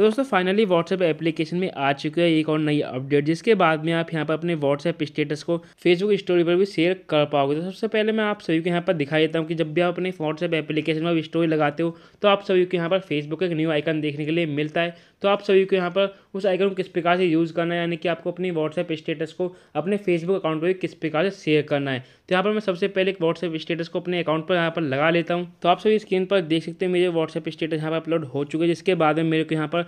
तो दोस्तों finally WhatsApp application में आ चुकी है एक और नई अपडेट जिसके बाद में आप यहाँ पर अपने व्हाट्सएप स्टेटस को फेसबुक स्टोरी पर भी शेयर कर पाओगे तो सबसे पहले मैं आप सभी को यहाँ पर दिखाई देता हूँ कि जब भी आप अपने व्हाट्सएप एप्लीकेशन में स्टोरी लगाते हो तो आप सभी को यहाँ पर फेसबुक का एक न्यू आइकन देखने के लिए मिलता है तो आप सभी को यहाँ पर उस आइकन को किस प्रकार से यूज़ करना है यानी कि आपको अपनी व्हाट्सएप स्टेटस को अपने फेसबुक अकाउंट पर किस प्रकार से शेयर करना है तो यहाँ पर मैं सबसे पहले एक व्हाट्सएप स्टेटस को अपने अकाउंट पर यहाँ पर लगा लेता हूँ तो आप सभी स्क्रीन पर देख सकते हैं मेरे व्हाट्सएप स्टेटस यहाँ पर अपलोड हो चुके हैं जिसके बाद में मेरे को यहाँ पर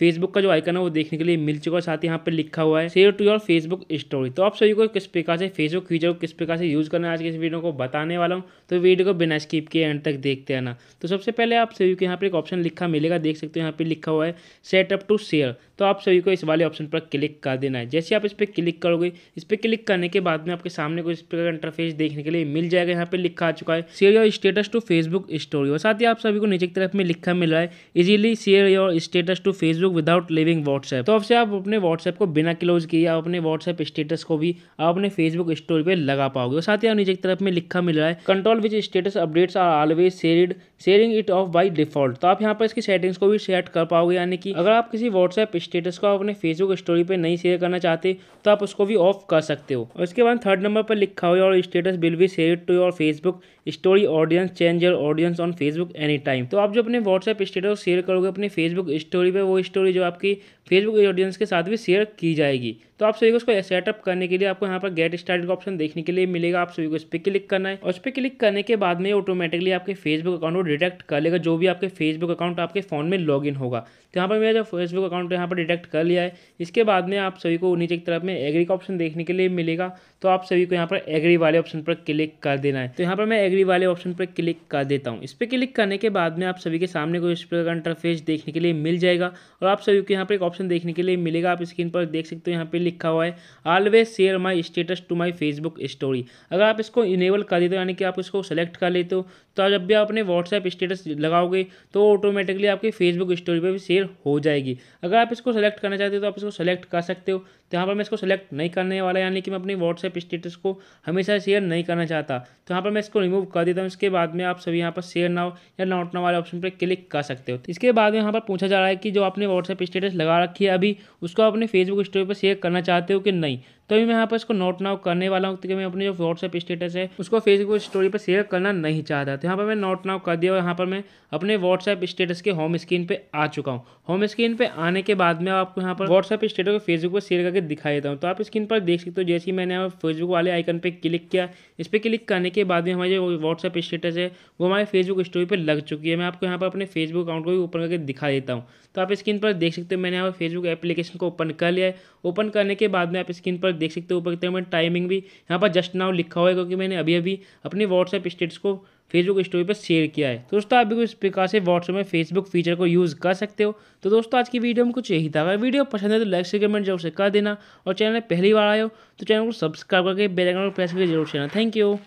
फेसबुक का जो आइकन है वो देखने के लिए मिल चुका है साथ ही यहाँ पे लिखा हुआ है share to your Facebook story तो आप सभी को किस प्रकार से फेसबुक फीचर को किस प्रकार से यूज़ करना है आज के इस वीडियो को बताने वाला हूँ तो वीडियो को बिना स्किप किए एंड तक देखते आना तो सबसे पहले आप सभी को यहाँ पर एक ऑप्शन लिखा मिलेगा देख सकते हो यहाँ पर लिखा हुआ है सेटअप टू शेयर तो आप सभी को इस वाले ऑप्शन पर क्लिक कर देना है जैसे आप इस पर क्लिक करोगे इस पर क्लिक करने के बाद में आपके सामने को इस प्रकार का इंटरफेस देखने के लिए मिल जाएगा यहाँ पे लिखा आ चुका है share your status to Facebook story और साथ ही आप सभी को नीचे की तरफ में लिखा मिल रहा है easily share your status to Facebook Facebook without leaving WhatsApp तो अब से आप अपने व्हाट्सएप को बिना क्लोज किए आप अपने व्हाट्सएप स्टेटस को भी आप अपने फेसबुक स्टोरी पे लगा पाओगे और साथ ही नीचे की तरफ में लिखा मिल रहा है control which status updates are always shared sharing it off by default तो आप यहाँ पर इसकी सेटिंग्स को भी सेट कर पाओगे यानी कि अगर आप किसी व्हाट्सएप स्टेटस को अपने फेसबुक स्टोरी पर नहीं शेयर करना चाहते तो आप उसको भी ऑफ कर सकते हो और इसके बाद थर्ड नंबर पर लिखा हुआ और स्टेटस बिल भी share to your Facebook story audience change your audience on Facebook any time तो आप जो अपने व्हाट्सएप स्टेटस शेयर करोगे अपने फेसबुक स्टोरी पर वो स्टोरी स्टोरी जो आपकी फेसबुक ऑडियंस के साथ भी शेयर की जाएगी तो आप सभी को इसको सेटअप करने के लिए आपको यहाँ पर गेट स्टार्ट का ऑप्शन देखने के लिए मिलेगा आप सभी को इस पर क्लिक करना है और इस पर क्लिक करने के बाद में ऑटोमेटिकली आपके फेसबुक अकाउंट को डिटेक्ट कर लेगा जो भी आपके फेसबुक अकाउंट आपके फोन में लॉग होगा तो यहाँ पर मेरा जो फेसबुक अकाउंट यहाँ पर डिटेक्ट कर लिया है इसके बाद में आप सभी को नीचे की तरफ में एग्री का ऑप्शन देखने के लिए मिलेगा तो आप सभी को यहाँ पर एग्री वाले ऑप्शन पर क्लिक कर देना है तो यहाँ पर मैं एग्री वाले ऑप्शन पर क्लिक कर देता हूँ इस पर क्लिक करने के बाद में आप सभी के सामने को इस इंटरफेस देखने के लिए मिल जाएगा और आप सभी को यहाँ पर एक ऑप्शन देखने के लिए मिलेगा आप स्क्रीन पर देख सकते हो यहाँ पर लिखा हुआ है always share my status to my Facebook story अगर आप इसको इनेबल कर देते हो यानी कि आप इसको सेलेक्ट कर लेते हो तो जब भी आप अपने व्हाट्सएप स्टेटस लगाओगे तो ऑटोमेटिकली आपकी फेसबुक स्टोरी पर भी शेयर हो जाएगी अगर आप इसको सेलेक्ट करना चाहते हो तो आप इसको सेलेक्ट कर सकते हो तो यहाँ पर मैं इसको सेलेक्ट नहीं करने वाला यानी कि मैं अपने व्हाट्सएप स्टेटस को हमेशा शेयर नहीं करना चाहता तो यहाँ पर मैं इसको रिमूव कर देता हूँ इसके बाद में आप सभी यहाँ पर शेयर नाउ या नॉट नाउ वाले ऑप्शन पर क्लिक कर सकते हो इसके बाद में यहाँ पर पूछा जा रहा है कि जो आपने व्हाट्सएप स्टेटस लगा रखी है अभी उसको अपने फेसबुक स्टोरी पर शेयर करना चाहते हो कि नहीं तो अभी मैं यहाँ पर इसको नोट नाउ करने वाला हूँ क्योंकि मैं अपने जो व्हाट्सएप स्टेटस है उसको फेसबुक स्टोरी पर शेयर करना नहीं चाहता तो यहाँ पर मैं नोट नाउ कर दिया और यहाँ पर मैं अपने व्हाट्सएप स्टेटस के होम स्क्रीन पर आ चुका हूँ होम स्क्रीन पर आने के बाद में आपको यहाँ पर व्हाट्सएप स्टेटस को फेसबुक पर शेयर करके दिखा देता हूँ तो आप स्क्रीन पर देख सकते हो जैसे ही मैंने फेसबुक वाले आइकन पर क्लिक किया इस पर क्लिक करने के बाद में हमारे जो व्हाट्सएप स्टेटस है वो हमारे फेसबुक स्टोरी पर लग चुकी है मैं आपको यहाँ पर अपने फेसबुक अकाउंट को भी ओपन करके दिखा देता हूँ तो आप स्क्रीन पर देख सकते हो मैंने यहाँ पर फेसबुक एप्लीकेशन को ओपन कर लिया है ओपन करने के बाद में आप स्क्रीन पर देख सकते हो ऊपर की तरफ टाइमिंग भी यहाँ पर जस्ट नाउ लिखा हुआ है क्योंकि मैंने अभी अभी अपने व्हाट्सएप स्टेटस को फेसबुक स्टोरी पर शेयर किया है तो दोस्तों आप भी इस प्रकार से व्हाट्सएप में फेसबुक फीचर को यूज़ कर सकते हो तो दोस्तों आज की वीडियो में कुछ यही था अगर वीडियो पसंद है तो लाइक से कमेंट जरूर से कर देना और चैनल पहली बार आए हो तो चैनल को सब्सक्राइब करके बेलाइकन आइकन को प्रेस करके जरूर देना थैंक यू